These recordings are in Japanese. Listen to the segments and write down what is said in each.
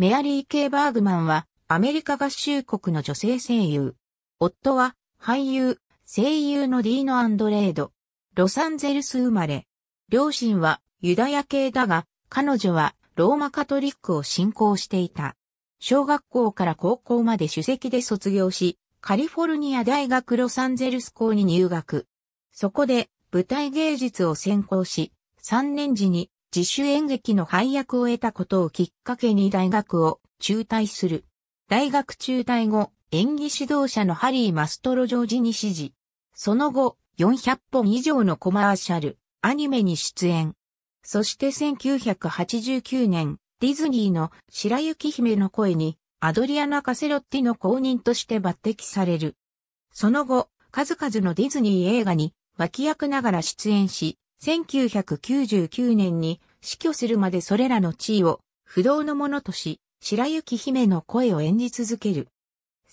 メアリー・ケイ・バーグマンは、アメリカ合衆国の女性声優。夫は、俳優、声優のディーノ・アンドレード。ロサンゼルス生まれ。両親は、ユダヤ系だが、彼女は、ローマカトリックを信仰していた。小学校から高校まで首席で卒業し、カリフォルニア大学ロサンゼルス校に入学。そこで舞台芸術を専攻し、3年時に自主演劇の配役を得たことをきっかけに大学を中退する。大学中退後、演技指導者のハリー・マストロジョージに指示。その後、400本以上のコマーシャル、アニメに出演。そして1989年、ディズニーの白雪姫の声に、アドリアナ・カセロッティの公認として抜擢される。その後、数々のディズニー映画に脇役ながら出演し、1999年に死去するまでそれらの地位を不動のものとし、白雪姫の声を演じ続ける。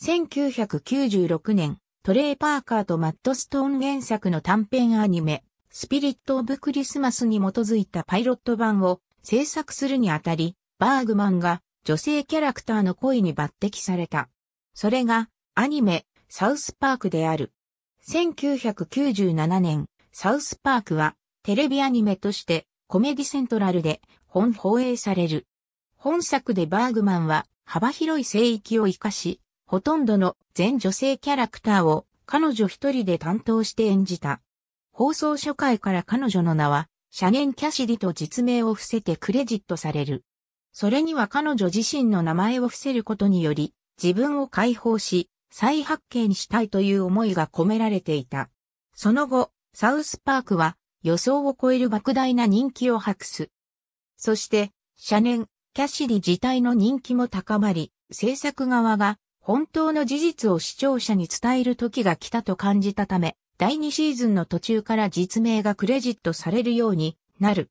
1996年、トレイ・パーカーとマット・ストーン原作の短編アニメ、スピリット・オブ・クリスマスに基づいたパイロット版を制作するにあたり、バーグマンが女性キャラクターの声に抜擢された。それがアニメ、サウスパークである。1997年、サウスパークはテレビアニメとして、コメディセントラルで本放映される。本作でバーグマンは幅広い聖域を活かし、ほとんどの全女性キャラクターを彼女一人で担当して演じた。放送初回から彼女の名は、シャネン・キャシディと実名を伏せてクレジットされる。それには彼女自身の名前を伏せることにより、自分を解放し、再発見したいという思いが込められていた。その後、サウスパークは予想を超える莫大な人気を博す。そして、社年、キャシリ自体の人気も高まり、制作側が本当の事実を視聴者に伝える時が来たと感じたため、第2シーズンの途中から実名がクレジットされるようになる。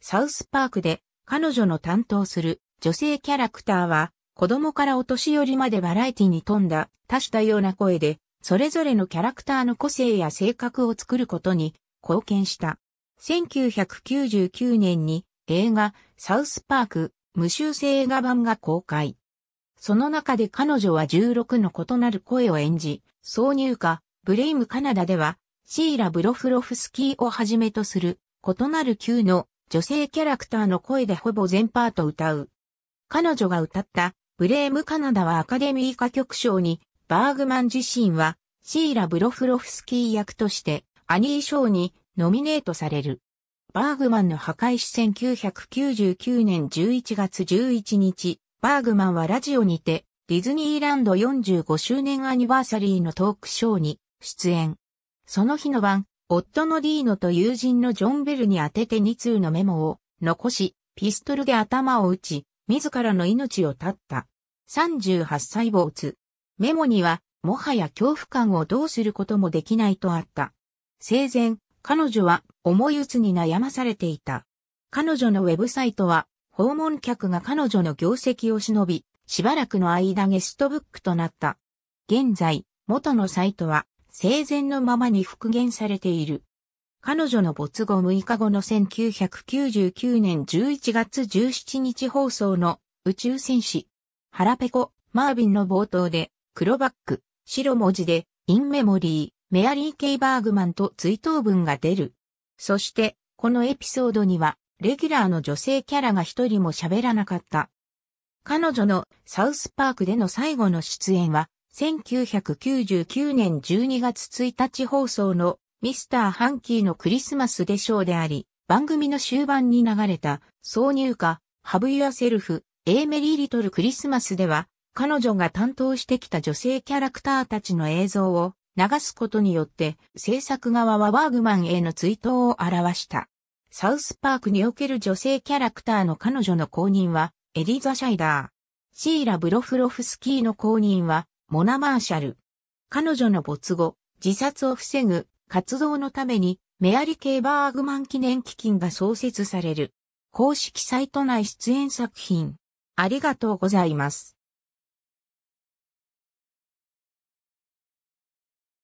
サウスパークで彼女の担当する女性キャラクターは子供からお年寄りまでバラエティに富んだ多種多様な声でそれぞれのキャラクターの個性や性格を作ることに貢献した。1999年に映画サウスパーク無修正映画版が公開。その中で彼女は16の異なる声を演じ、挿入歌ブレイムカナダではシーラ・ブロフロフスキーをはじめとする異なる9の女性キャラクターの声でほぼ全パート歌う。彼女が歌ったブレイムカナダはアカデミー歌曲賞にバーグマン自身はシーラ・ブロフロフスキー役としてアニー賞にノミネートされる。バーグマンの破壊史1999年11月11日、バーグマンはラジオにて、ディズニーランド45周年アニバーサリーのトークショーに出演。その日の晩、夫のディーノと友人のジョン・ベルに当てて2通のメモを残し、ピストルで頭を打ち、自らの命を絶った。38歳坊主。メモには、もはや恐怖感をどうすることもできないとあった。生前、彼女は思いつに悩まされていた。彼女のウェブサイトは、訪問客が彼女の業績を忍び、しばらくの間ゲストブックとなった。現在、元のサイトは、生前のままに復元されている。彼女の没後6日後の1999年11月17日放送の宇宙戦士、腹ペコ、マービンの冒頭で、黒バック、白文字で、インメモリー。メアリー・ケイ・バーグマンと追悼文が出る。そして、このエピソードには、レギュラーの女性キャラが一人も喋らなかった。彼女のサウスパークでの最後の出演は、1999年12月1日放送のミスター・ハンキーのクリスマスでショーであり、番組の終盤に流れた挿入歌、ハブ・ユア・セルフ、エイ・メリー・リトル・クリスマスでは、彼女が担当してきた女性キャラクターたちの映像を流すことによって制作側はワーグマンへの追悼を表した。サウスパークにおける女性キャラクターの彼女の公認はエリザ・シャイダー。シーラ・ブロフロフスキーの公認はモナ・マーシャル。彼女の没後、自殺を防ぐ活動のためにメアリ・ケー・バーグマン記念基金が創設される。公式サイト内出演作品。ありがとうございます。